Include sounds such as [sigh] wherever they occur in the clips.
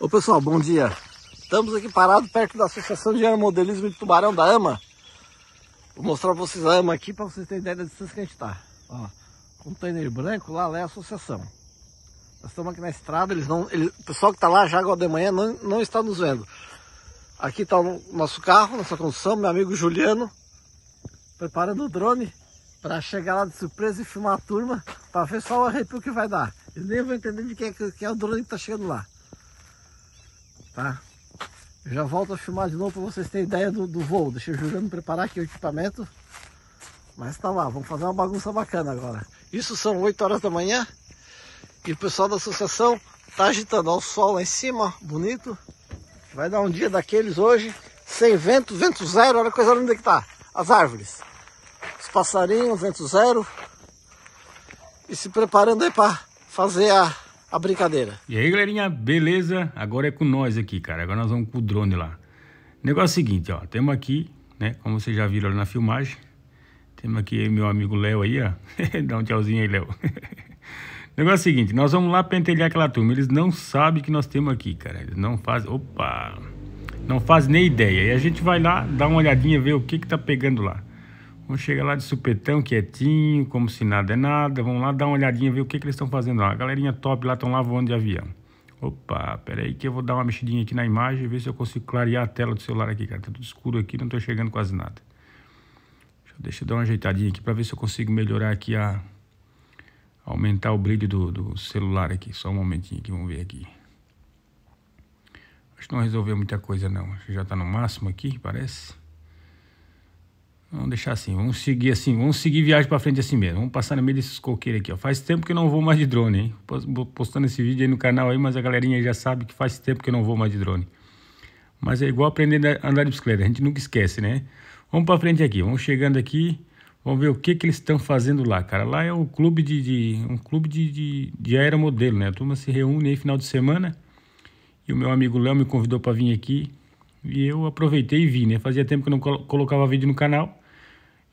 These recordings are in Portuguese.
Ô pessoal, bom dia. Estamos aqui parados perto da Associação de Aeromodelismo de Tubarão da AMA. Vou mostrar pra vocês a AMA aqui para vocês terem ideia da distância que a gente está. Ó, container branco, lá, lá é a associação. Nós estamos aqui na estrada, eles não, ele, o pessoal que está lá já agora de manhã não, não está nos vendo. Aqui está o nosso carro, nossa condução, meu amigo Juliano, preparando o drone para chegar lá de surpresa e filmar a turma, para ver só o arrepio que vai dar. Eles nem vão entender de quem é, que é o drone que está chegando lá tá? Eu já volto a filmar de novo para vocês terem ideia do, do voo. Deixa eu jogando preparar aqui o equipamento. Mas tá lá, vamos fazer uma bagunça bacana agora. Isso são 8 horas da manhã. E o pessoal da associação tá agitando. Olha o sol lá em cima, bonito. Vai dar um dia daqueles hoje. Sem vento, vento zero. Olha a coisa linda que tá. As árvores. Os passarinhos, vento zero. E se preparando aí para fazer a a brincadeira. E aí, galerinha, beleza? Agora é com nós aqui, cara. Agora nós vamos com o drone lá. negócio é o seguinte, ó. Temos aqui, né? Como vocês já viram na filmagem. Temos aqui meu amigo Léo aí, ó. [laughs] Dá um tchauzinho aí, Léo. [laughs] negócio é o seguinte, nós vamos lá pentelhar aquela turma. Eles não sabem que nós temos aqui, cara. Eles não fazem... Opa! Não fazem nem ideia. E a gente vai lá, dar uma olhadinha, ver o que que tá pegando lá. Vamos chegar lá de supetão, quietinho, como se nada é nada. Vamos lá dar uma olhadinha, ver o que, que eles estão fazendo lá. A galerinha top lá, estão lá voando de avião. Opa, peraí que eu vou dar uma mexidinha aqui na imagem e ver se eu consigo clarear a tela do celular aqui, cara. Tá tudo escuro aqui, não estou chegando quase nada. Deixa eu dar uma ajeitadinha aqui para ver se eu consigo melhorar aqui a... Aumentar o brilho do, do celular aqui. Só um momentinho aqui, vamos ver aqui. Acho que não resolveu muita coisa não. Acho que já está no máximo aqui, parece. Vamos deixar assim, vamos seguir assim, vamos seguir viagem para frente assim mesmo. Vamos passar no meio desses coqueiros aqui, ó. Faz tempo que eu não vou mais de drone, hein? Postando esse vídeo aí no canal aí, mas a galerinha já sabe que faz tempo que eu não vou mais de drone. Mas é igual aprender a andar de bicicleta, a gente nunca esquece, né? Vamos para frente aqui, vamos chegando aqui, vamos ver o que que eles estão fazendo lá, cara. Lá é um clube de, de um clube de, de, de aeromodelo, né? A turma se reúne aí final de semana e o meu amigo Léo me convidou para vir aqui e eu aproveitei e vi, né? Fazia tempo que eu não colocava vídeo no canal.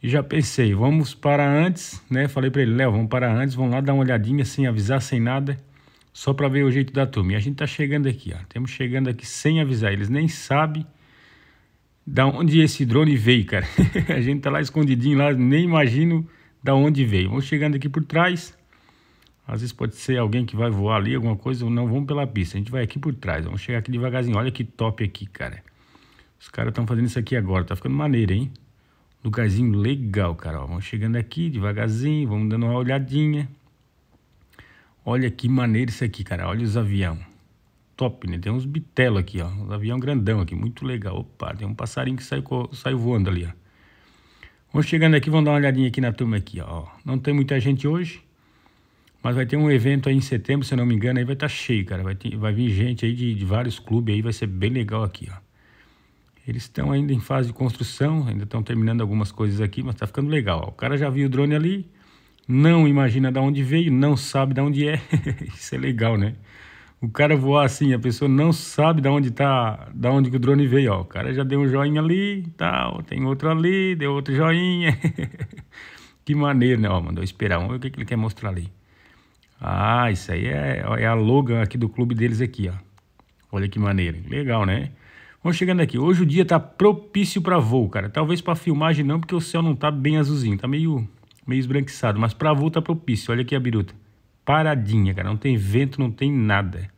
E já pensei, vamos para antes, né? Falei para ele, Léo, vamos para antes, vamos lá dar uma olhadinha sem avisar, sem nada, só para ver o jeito da turma. E a gente tá chegando aqui, ó. Temos chegando aqui sem avisar, eles nem sabem da onde esse drone veio, cara. [laughs] a gente tá lá escondidinho lá, nem imagino da onde veio. Vamos chegando aqui por trás. Às vezes pode ser alguém que vai voar ali, alguma coisa, ou não, vamos pela pista. A gente vai aqui por trás, vamos chegar aqui devagarzinho. Olha que top aqui, cara. Os caras estão fazendo isso aqui agora, tá ficando maneiro, hein? Lugarzinho legal, cara. Ó, vamos chegando aqui devagarzinho, vamos dando uma olhadinha. Olha que maneiro isso aqui, cara. Olha os aviões, Top, né? Tem uns bitelo aqui, ó. Um avião grandão aqui, muito legal. Opa, tem um passarinho que saiu, saiu voando ali, ó. Vamos chegando aqui, vamos dar uma olhadinha aqui na turma aqui, ó. Não tem muita gente hoje, mas vai ter um evento aí em setembro, se eu não me engano, aí vai estar tá cheio, cara. Vai, ter, vai vir gente aí de, de vários clubes aí, vai ser bem legal aqui, ó. Eles estão ainda em fase de construção, ainda estão terminando algumas coisas aqui, mas está ficando legal. O cara já viu o drone ali, não imagina de onde veio, não sabe de onde é. [laughs] Isso é legal, né? O cara voar assim, a pessoa não sabe de onde tá, da onde que o drone veio, ó. O cara já deu um joinha ali, tal, tem outro ali, deu outro joinha. [laughs] que maneiro, né? Ó, mandou esperar, vamos ver o que, que ele quer mostrar ali. Ah, isso aí é, é a Logan aqui do clube deles aqui, ó. Olha que maneiro, legal, né? Vamos chegando aqui. Hoje o dia tá propício para voo, cara. Talvez para filmagem não, porque o céu não tá bem azulzinho, tá meio meio esbranquiçado, mas para voo tá propício. Olha aqui a biruta. Paradinha, cara, não tem vento, não tem nada.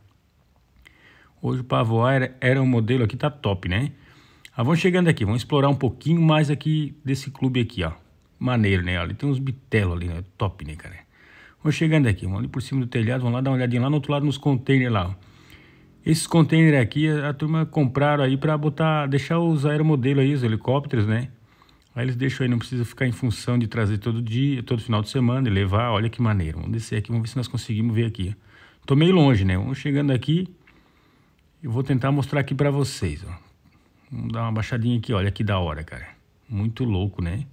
Hoje para voar era, era um modelo aqui tá top, né? Ah, vamos chegando aqui, vamos explorar um pouquinho mais aqui desse clube aqui, ó. Maneiro, né? ali tem uns bitelos ali, né? Top, né, cara? Vamos chegando aqui, vamos ali por cima do telhado, vamos lá dar uma olhadinha lá no outro lado nos containers lá, ó. Esses contêineres aqui, a, a turma compraram aí para botar, deixar os aeromodelos aí, os helicópteros, né? Aí eles deixam aí, não precisa ficar em função de trazer todo dia, todo final de semana e levar. Olha que maneiro. Vamos descer aqui, vamos ver se nós conseguimos ver aqui. Tô meio longe, né? Vamos chegando aqui. Eu vou tentar mostrar aqui para vocês, ó. Vamos dar uma baixadinha aqui, olha que da hora, cara. Muito louco, né?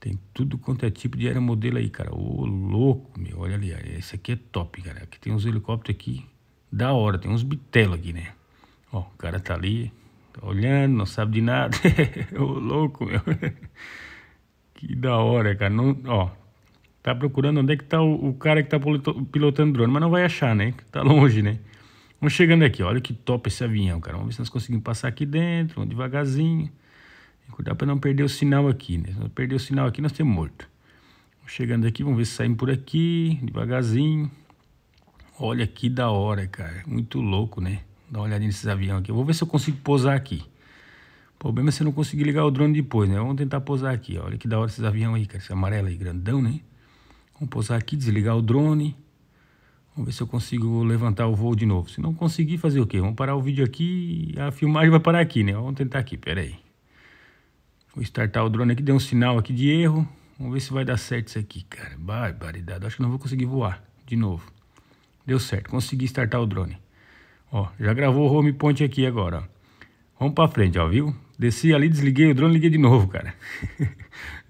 Tem tudo quanto é tipo de aeromodelo aí, cara. Ô, louco, meu. Olha ali, esse aqui é top, cara. Aqui tem uns helicópteros aqui. Da hora, tem uns bitelos aqui, né? Ó, o cara tá ali, tá olhando, não sabe de nada. [laughs] Ô, louco, meu. [laughs] que da hora, cara. Não, ó, tá procurando onde é que tá o, o cara que tá pilotando drone, mas não vai achar, né? Tá longe, né? Vamos chegando aqui, olha que top esse avião, cara. Vamos ver se nós conseguimos passar aqui dentro, vamos devagarzinho. Cuidar para não perder o sinal aqui, né? Se não perder o sinal aqui, nós temos morto. Chegando aqui, vamos ver se saímos por aqui, devagarzinho. Olha que da hora, cara. Muito louco, né? Dá uma olhadinha nesses aviões aqui. Eu vou ver se eu consigo pousar aqui. O problema é se eu não conseguir ligar o drone depois, né? Vamos tentar pousar aqui. Olha que da hora esses aviões aí, cara. Esse amarelo aí, grandão, né? Vamos pousar aqui, desligar o drone. Vamos ver se eu consigo levantar o voo de novo. Se não conseguir, fazer o quê? Vamos parar o vídeo aqui. A filmagem vai parar aqui, né? Vamos tentar aqui, pera aí. Vou startar o drone aqui, deu um sinal aqui de erro. Vamos ver se vai dar certo isso aqui, cara. Barbaridade. Acho que não vou conseguir voar de novo. Deu certo, consegui startar o drone. Ó, já gravou o home point aqui agora, ó. Vamos pra frente, ó, viu? Desci ali, desliguei o drone, liguei de novo, cara. [laughs]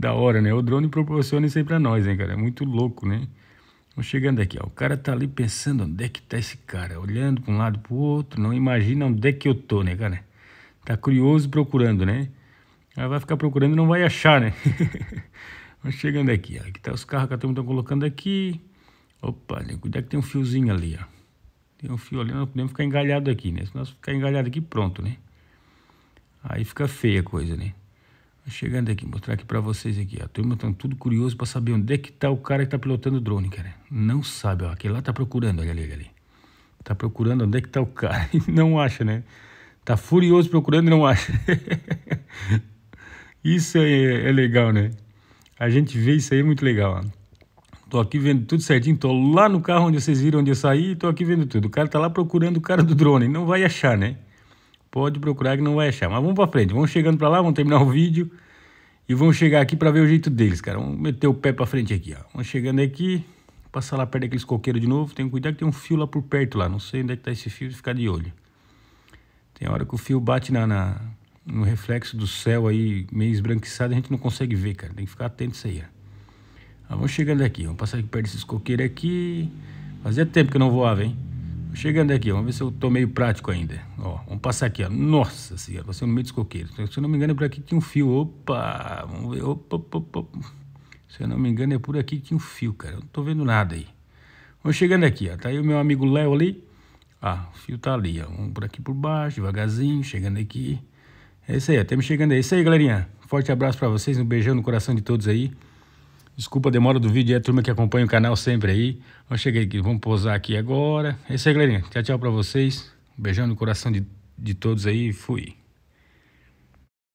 da hora, né? O drone proporciona isso aí pra nós, hein, cara? É muito louco, né? Vamos chegando aqui, ó. O cara tá ali pensando onde é que tá esse cara. Olhando pra um lado pro outro, não imagina onde é que eu tô, né, cara? Tá curioso procurando, né? Aí vai ficar procurando e não vai achar, né? [laughs] Vamos chegando aqui, ó. Aqui tá os carros que a turma tá colocando aqui. Opa, cuidado é que tem um fiozinho ali, ó. Tem um fio ali, não podemos ficar engalhado aqui, né? Se nós ficar engalhado aqui, pronto, né? Aí fica feia a coisa, né? Chegando aqui, mostrar aqui pra vocês aqui, ó. A turma tá tudo curioso pra saber onde é que tá o cara que tá pilotando o drone, cara. Não sabe, ó. Aquele lá tá procurando, olha ali, olha ali. Tá procurando onde é que tá o cara [laughs] e não acha, né? Tá furioso procurando e não acha. [laughs] isso é, é legal, né? A gente vê isso aí, é muito legal, ó. Tô aqui vendo tudo certinho, tô lá no carro onde vocês viram onde eu saí tô aqui vendo tudo. O cara tá lá procurando o cara do drone, não vai achar, né? Pode procurar que não vai achar. Mas vamos para frente, vamos chegando para lá, vamos terminar o vídeo e vamos chegar aqui para ver o jeito deles, cara. Vamos meter o pé para frente aqui, ó. Vamos chegando aqui, passar lá perto daqueles coqueiros de novo. Tem que cuidar que tem um fio lá por perto lá, não sei onde é que tá esse fio, ficar de olho. Tem hora que o fio bate na, na no reflexo do céu aí, meio esbranquiçado, a gente não consegue ver, cara. Tem que ficar atento isso aí, ó. Ah, vamos chegando aqui, vamos passar aqui perto desses coqueiros aqui. Fazia tempo que eu não voava, hein? chegando aqui, vamos ver se eu tô meio prático ainda. Ó, vamos passar aqui, ó. Nossa senhora, passei no meio dos coqueiros. Se eu não me engano, é por aqui que tinha um fio. Opa! Vamos ver. Opa, opa, opa. Se eu não me engano, é por aqui que tinha um fio, cara. Eu não tô vendo nada aí. Vamos chegando aqui, ó. Tá aí o meu amigo Léo ali. Ah, o fio tá ali, ó. Vamos por aqui por baixo, devagarzinho, chegando aqui. É isso aí, ó. Estamos chegando aí. É isso aí, galerinha. Forte abraço para vocês, um beijão no coração de todos aí. Desculpa a demora do vídeo, é a turma que acompanha o canal sempre aí. Eu cheguei aqui, vamos posar aqui agora. É isso aí, galerinha. Tchau, tchau pra vocês. Um beijão no coração de, de todos aí. Fui.